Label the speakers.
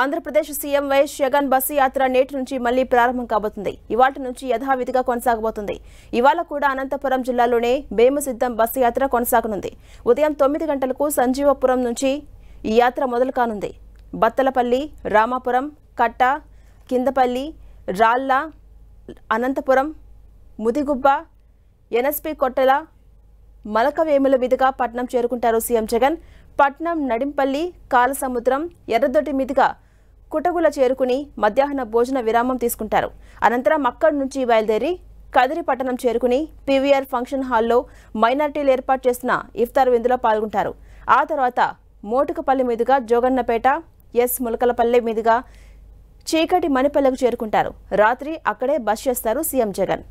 Speaker 1: Andhra Pradesh CM YS Jagan bus యాత్ర నేటి నుంచి మళ్లీ ప్రారంభం కాబోతుంది ఇవాటి నుంచి యథావిధిగా కొనసాగబోతుంది ఇవాళ కూడా అనంతపురం జిల్లాలోనే భీమసిద్ధం బస్సు యాత్ర కొనసాగనుంది ఉదయం తొమ్మిది గంటలకు సంజీవపురం నుంచి ఈ యాత్ర మొదలు కానుంది బత్తలపల్లి రామాపురం కట్ట కిందపల్లి రాళ్ల అనంతపురం ముదిగుబ్బ ఎన్ఎస్పి కొట్టల మలకవేముల విధిగా పట్నం చేరుకుంటారు సీఎం జగన్ పట్నం నడింపల్లి కాలసముద్రం ఎర్రదొడ్డి మీదుగా కుటగుల చేరుకుని మధ్యాహ్న భోజన విరామం తీసుకుంటారు అనంతరం అక్కడి నుంచి బయలుదేరి కదిరి పట్టణం చేరుకుని పీవీఆర్ ఫంక్షన్ హాల్లో మైనార్టీలు ఏర్పాటు చేసిన ఇఫ్తార్ విందులో పాల్గొంటారు ఆ తర్వాత మోటుకపల్లి మీదుగా జోగన్నపేట ఎస్ ములకలపల్లి మీదుగా చీకటి మణిపల్లెకు చేరుకుంటారు రాత్రి అక్కడే బస్ చేస్తారు సీఎం జగన్